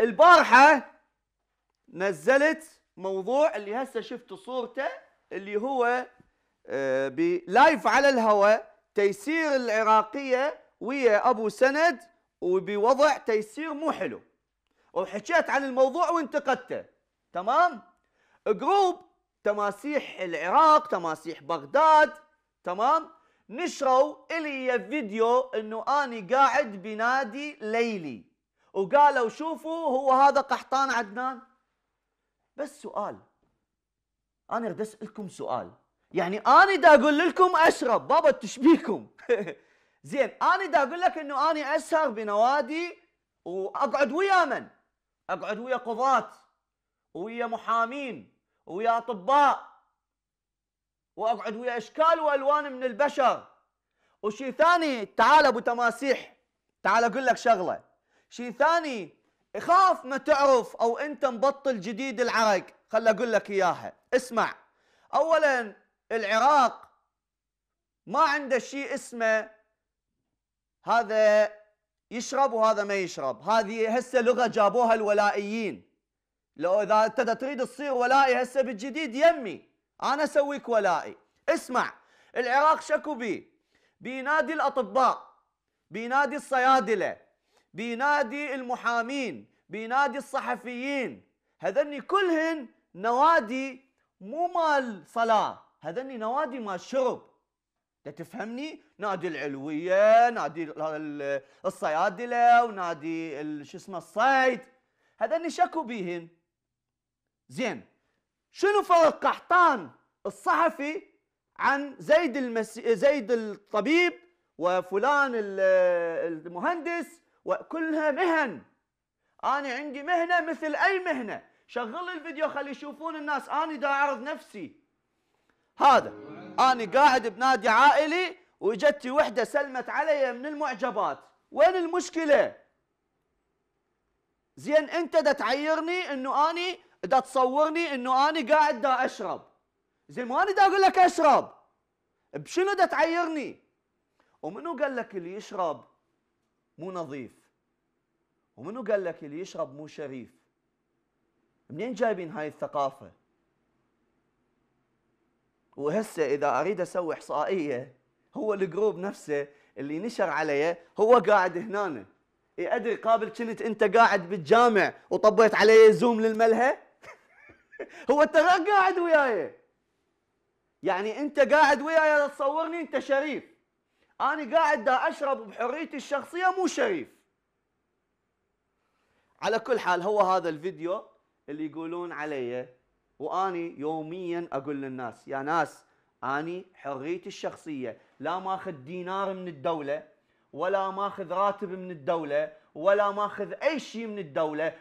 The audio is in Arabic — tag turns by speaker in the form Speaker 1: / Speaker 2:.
Speaker 1: البارحه نزلت موضوع اللي هسه شفتوا صورته اللي هو آه، بلايف على الهواء تيسير العراقيه ويا ابو سند وبوضع تيسير مو حلو وحكيت عن الموضوع وانتقدته تمام جروب تماسيح العراق تماسيح بغداد تمام نشروا الي فيديو انه اني قاعد بنادي ليلي وقالوا شوفوا هو هذا قحطان عدنان بس سؤال انا اريد اسالكم سؤال يعني انا دا اقول لكم اشرب بابا تشبيكم زين انا دا اقول لك انه انا اسهر بنوادي واقعد ويا من اقعد ويا قضاة ويا محامين ويا اطباء واقعد ويا اشكال والوان من البشر وشي ثاني تعال ابو تماسيح تعال اقول لك شغله شيء ثاني اخاف ما تعرف او انت مبطل جديد العرق خل اقول لك اياها اسمع اولا العراق ما عنده شيء اسمه هذا يشرب وهذا ما يشرب هذه هسه لغه جابوها الولائيين لو اذا انت تريد تصير ولائي هسه بالجديد يمي انا اسويك ولائي اسمع العراق شكو بي بينادي الاطباء بينادي الصيادله بينادي المحامين بينادي الصحفيين هذني كلهن نوادي مو مال صلاة هذني نوادي مال شرب تفهمني نادي العلوية نادي الصيادلة ونادي شو اسمه الصيد هذني شكوا بيهن زين شنو فرق قحطان الصحفي عن زيد المسي... زيد الطبيب وفلان المهندس وكلها مهن انا عندي مهنه مثل اي مهنه شغل الفيديو خلي يشوفون الناس انا دا اعرض نفسي هذا انا قاعد بنادي عائلي وجدت وحده سلمت علي من المعجبات وين المشكله زين انت دا تعيرني انه اني دا تصورني انه اني قاعد دا اشرب زين ما انا دا اقول لك اشرب بشنو دا تعيرني ومنو قال لك اللي يشرب مو نظيف ومنو قال لك اللي يشرب مو شريف منين جايبين هاي الثقافة وهسه إذا أريد أسوي إحصائية هو الجروب نفسه اللي نشر عليه هو قاعد هنا إيه، أدري قابل كنت أنت قاعد بالجامع وطبيت علي زوم للملهى هو ترى قاعد وياي يعني أنت قاعد وياي تصورني أنت شريف أنا قاعد أشرب بحريتي الشخصية مو شريف على كل حال هو هذا الفيديو اللي يقولون عليه واني يوميا اقول للناس يا ناس اني حريتي الشخصيه لا ماخذ دينار من الدوله ولا ماخذ راتب من الدوله ولا ماخذ اي شيء من الدوله